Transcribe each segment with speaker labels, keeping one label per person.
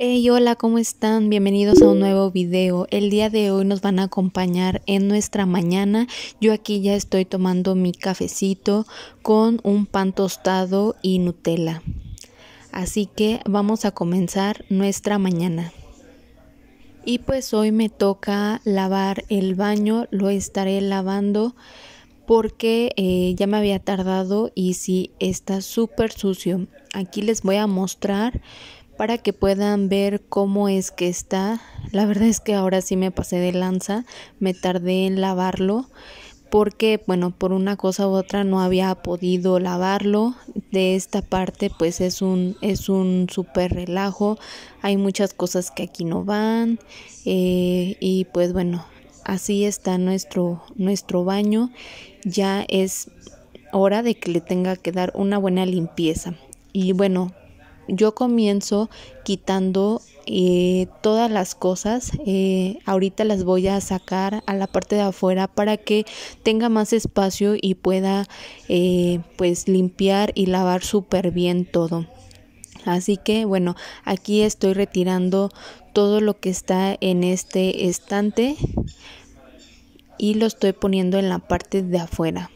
Speaker 1: Hey, hola, ¿cómo están? Bienvenidos a un nuevo video. El día de hoy nos van a acompañar en nuestra mañana. Yo aquí ya estoy tomando mi cafecito con un pan tostado y Nutella. Así que vamos a comenzar nuestra mañana. Y pues hoy me toca lavar el baño, lo estaré lavando porque eh, ya me había tardado y sí está súper sucio. Aquí les voy a mostrar para que puedan ver cómo es que está. La verdad es que ahora sí me pasé de lanza, me tardé en lavarlo porque bueno por una cosa u otra no había podido lavarlo de esta parte pues es un es un súper relajo hay muchas cosas que aquí no van eh, y pues bueno así está nuestro nuestro baño ya es hora de que le tenga que dar una buena limpieza y bueno yo comienzo quitando eh, todas las cosas. Eh, ahorita las voy a sacar a la parte de afuera para que tenga más espacio y pueda eh, pues limpiar y lavar súper bien todo. Así que bueno, aquí estoy retirando todo lo que está en este estante y lo estoy poniendo en la parte de afuera.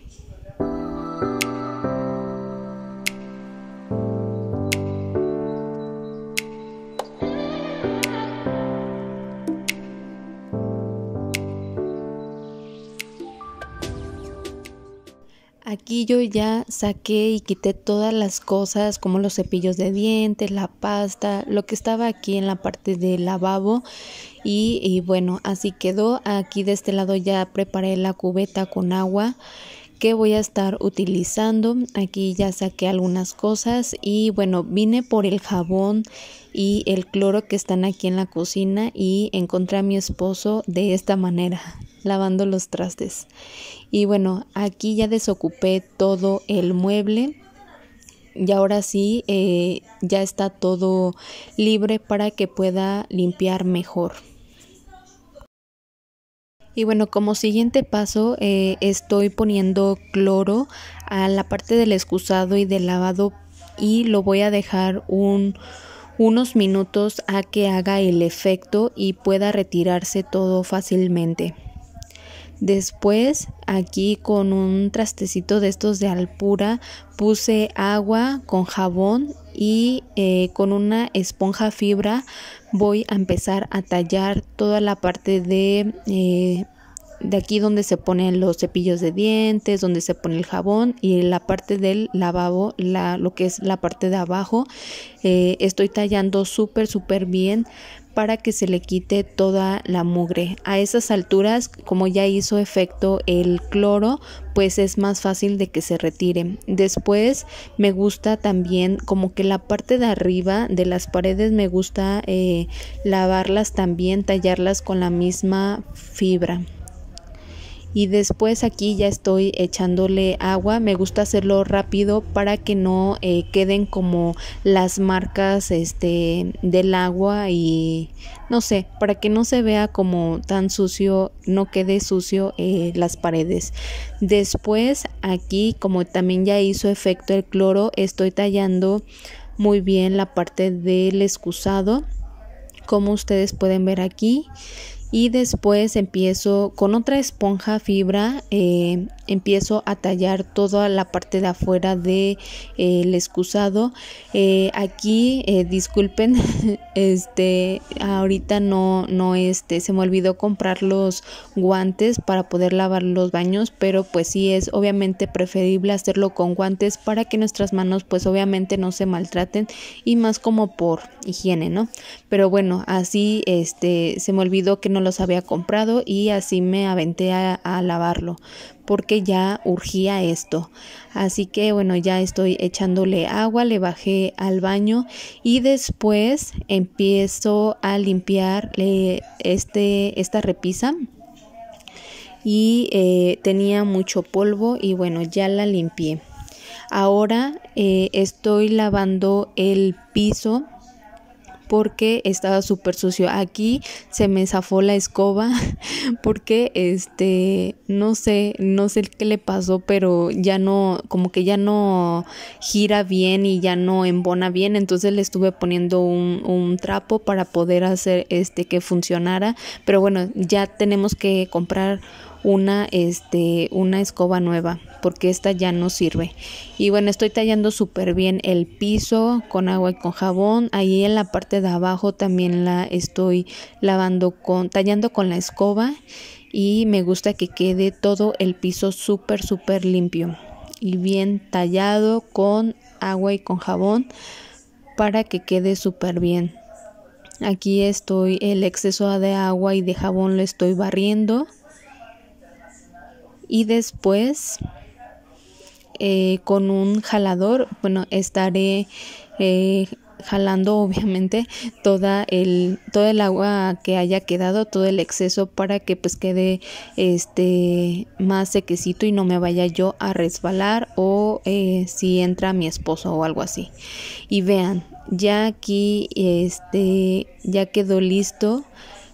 Speaker 1: yo ya saqué y quité todas las cosas como los cepillos de dientes, la pasta, lo que estaba aquí en la parte del lavabo y, y bueno, así quedó. Aquí de este lado ya preparé la cubeta con agua que voy a estar utilizando. Aquí ya saqué algunas cosas y bueno, vine por el jabón y el cloro que están aquí en la cocina y encontré a mi esposo de esta manera lavando los trastes. Y bueno, aquí ya desocupé todo el mueble y ahora sí eh, ya está todo libre para que pueda limpiar mejor. Y bueno, como siguiente paso eh, estoy poniendo cloro a la parte del excusado y del lavado y lo voy a dejar un, unos minutos a que haga el efecto y pueda retirarse todo fácilmente. Después aquí con un trastecito de estos de alpura puse agua con jabón y eh, con una esponja fibra voy a empezar a tallar toda la parte de... Eh, de aquí donde se ponen los cepillos de dientes, donde se pone el jabón y la parte del lavabo, lo que es la parte de abajo, eh, estoy tallando súper, súper bien para que se le quite toda la mugre. A esas alturas, como ya hizo efecto el cloro, pues es más fácil de que se retire. Después me gusta también como que la parte de arriba de las paredes me gusta eh, lavarlas también, tallarlas con la misma fibra y después aquí ya estoy echándole agua me gusta hacerlo rápido para que no eh, queden como las marcas este del agua y no sé para que no se vea como tan sucio no quede sucio eh, las paredes después aquí como también ya hizo efecto el cloro estoy tallando muy bien la parte del excusado como ustedes pueden ver aquí y después empiezo con otra esponja fibra eh, empiezo a tallar toda la parte de afuera del de, eh, excusado eh, aquí disculpen este ahorita no no este se me olvidó comprar los guantes para poder lavar los baños pero pues sí es obviamente preferible hacerlo con guantes para que nuestras manos pues obviamente no se maltraten y más como por higiene no pero bueno así este se me olvidó que no los había comprado y así me aventé a, lavarlo porque ya urgía esto. Así que bueno, ya estoy echándole agua, le bajé al baño y después empiezo a limpiar este, esta repisa y eh, tenía mucho polvo y bueno ya la limpié ahora eh, estoy lavando el piso porque estaba súper sucio. Aquí se me zafó la escoba porque este, no sé, no sé qué le pasó, pero ya no, como que ya no gira bien y ya no embona bien. Entonces le estuve poniendo un, un trapo para poder hacer este que funcionara. Pero bueno, ya tenemos que comprar una, este, una escoba nueva porque esta ya no sirve. Y bueno, estoy tallando súper bien el piso con agua y con jabón. Ahí en la parte de abajo también la estoy lavando con, tallando con la escoba y me gusta que quede todo el piso súper, súper limpio y bien tallado con agua y con jabón para que quede súper bien. Aquí estoy el exceso de agua y de jabón lo estoy barriendo y después eh, con un jalador, bueno, estaré eh, jalando obviamente toda el todo el agua que haya quedado todo el exceso para que pues quede este más sequecito y no me vaya yo a resbalar o eh, si entra mi esposo o algo así y vean ya aquí este ya quedó listo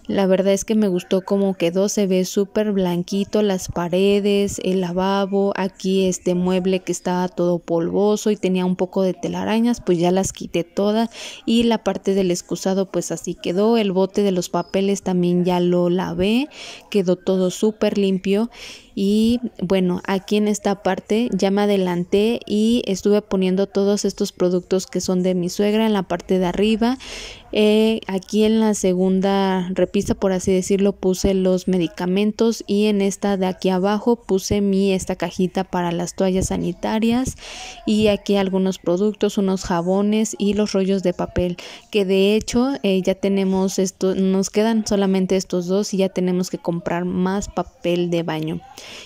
Speaker 1: la verdad es que me gustó como quedó, se ve súper blanquito las paredes, el lavabo, aquí este mueble que estaba todo polvoso y tenía un poco de telarañas, pues ya las quité todas y la parte del excusado pues así quedó, el bote de los papeles también ya lo lavé, quedó todo súper limpio y bueno, aquí en esta parte ya me adelanté y estuve poniendo todos estos productos que son de mi suegra en la parte de arriba. Eh, aquí en la segunda repisa, por así decirlo, puse los medicamentos y en esta de aquí abajo puse mi esta cajita para las toallas sanitarias y aquí algunos productos, unos jabones y los rollos de papel que de hecho eh, ya tenemos esto, nos quedan solamente estos dos y ya tenemos que comprar más papel de baño.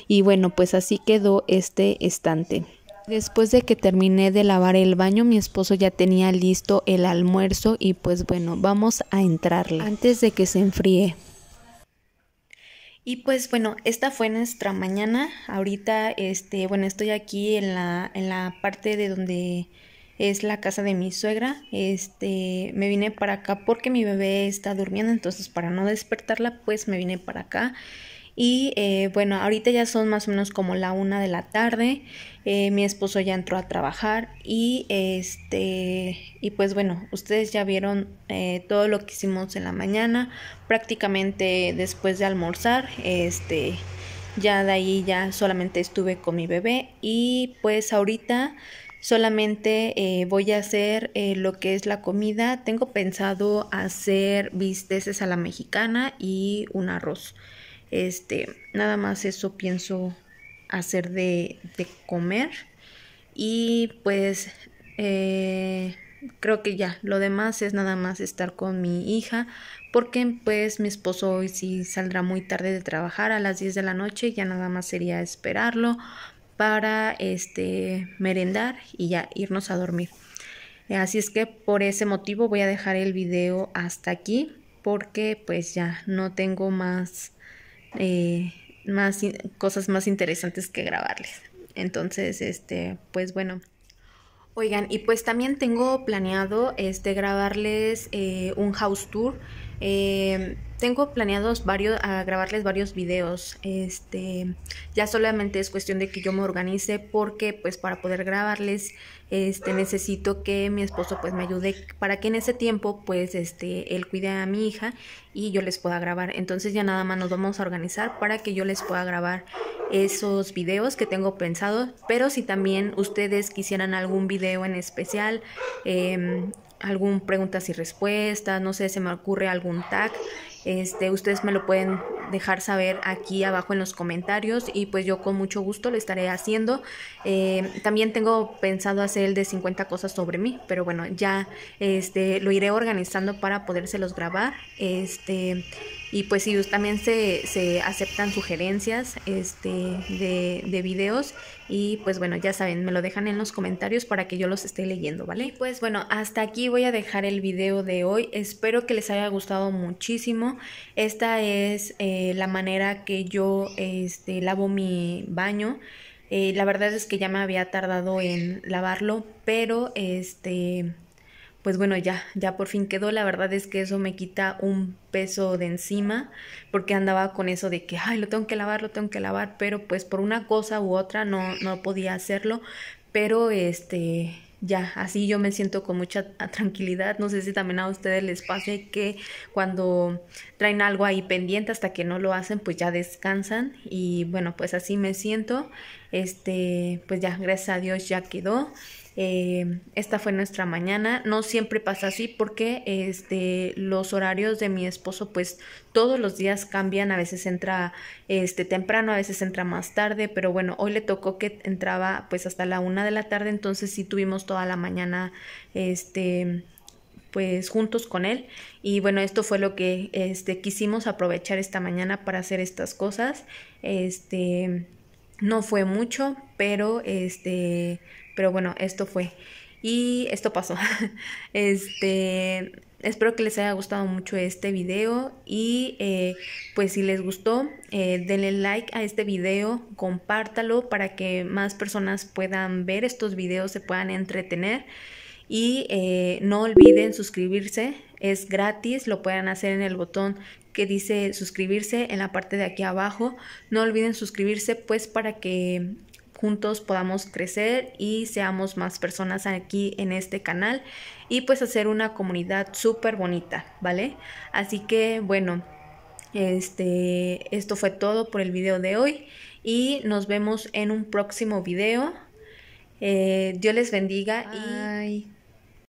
Speaker 1: Y bueno, pues así quedó este estante. Después de que terminé de lavar el baño, mi esposo ya tenía listo el almuerzo y pues bueno, vamos a entrarle antes de que se enfríe. Y pues bueno, esta fue nuestra mañana. Ahorita, este, bueno, estoy aquí en la, en la parte de donde es la casa de mi suegra. Este, me vine para acá porque mi bebé está durmiendo, entonces para no despertarla, pues me vine para acá. Y eh, bueno, ahorita ya son más o menos como la una de la tarde. Eh, mi esposo ya entró a trabajar y este y pues bueno, ustedes ya vieron eh, todo lo que hicimos en la mañana, prácticamente después de almorzar, este ya de ahí ya solamente estuve con mi bebé y pues ahorita solamente voy a hacer lo que es la comida. Tengo pensado hacer bisteces a la mexicana y un arroz. Este, nada más eso pienso hacer de, comer. Y pues eh, creo que ya, lo demás es nada más estar con mi hija, porque pues mi esposo hoy sí saldrá muy tarde de trabajar a las 10 de la noche, ya nada más sería esperarlo para este merendar y ya irnos a dormir. Así es que por ese motivo voy a dejar el video hasta aquí porque pues ya no tengo más eh, más cosas más interesantes que grabarles. Entonces, este, pues bueno. Oigan, y pues también tengo planeado este grabarles eh, un house tour. Eh, tengo planeados varios, a grabarles varios videos. Este, ya solamente es cuestión de que yo me organice porque pues para poder grabarles este, necesito que mi esposo pues me ayude para que en ese tiempo pues este, él cuide a mi hija y yo les pueda grabar. Entonces ya nada más nos vamos a organizar para que yo les pueda grabar esos videos que tengo pensados. Pero si también ustedes quisieran algún video en especial, em, algún preguntas y respuestas, no sé, se me ocurre algún tag, este, ustedes me lo pueden dejar saber aquí abajo en los comentarios y pues yo con mucho gusto lo estaré haciendo. Eh, también tengo pensado hacer el de 50 cosas sobre mí, pero bueno, ya este, lo iré organizando para podérselos grabar. Este, y pues si también se, aceptan sugerencias este, de, videos y pues bueno, ya saben, me lo dejan en los comentarios para que yo los esté leyendo, ¿vale? pues bueno, hasta aquí voy a dejar el video de hoy. Espero que les haya gustado muchísimo. Esta es eh, la manera que yo este, lavo mi baño. Eh, la verdad es que ya me había tardado en lavarlo, pero este pues bueno, ya, ya por fin quedó. La verdad es que eso me quita un peso de encima, porque andaba con eso de que, ay, lo tengo que lavar, lo tengo que lavar, pero pues por una cosa u otra no, no podía hacerlo, pero este, ya, así yo me siento con mucha tranquilidad. No sé si también a ustedes les pase que cuando traen algo ahí pendiente hasta que no lo hacen, pues ya descansan. Y bueno, pues así me siento. Este, pues ya, gracias a Dios ya quedó. Eh, esta fue nuestra mañana. No siempre pasa así porque este, los horarios de mi esposo pues todos los días cambian. A veces entra este, temprano, a veces entra más tarde, pero bueno, hoy le tocó que entraba pues hasta la una de la tarde, entonces sí tuvimos toda la mañana este, pues juntos con él y bueno esto fue lo que este quisimos aprovechar esta mañana para hacer estas cosas este no fue mucho pero este pero bueno, esto fue. Y esto pasó. Este, espero que les haya gustado mucho este video y eh, pues si les gustó, eh, denle like a este video, compártalo para que más personas puedan ver estos videos, se puedan entretener y eh, no olviden suscribirse, es gratis, lo pueden hacer en el botón que dice suscribirse en la parte de aquí abajo. No olviden suscribirse pues para que juntos podamos crecer y seamos más personas aquí en este canal y pues hacer una comunidad súper bonita, ¿vale? Así que bueno, este, esto fue todo por el video de hoy y nos vemos en un próximo video. Eh, Dios les bendiga y...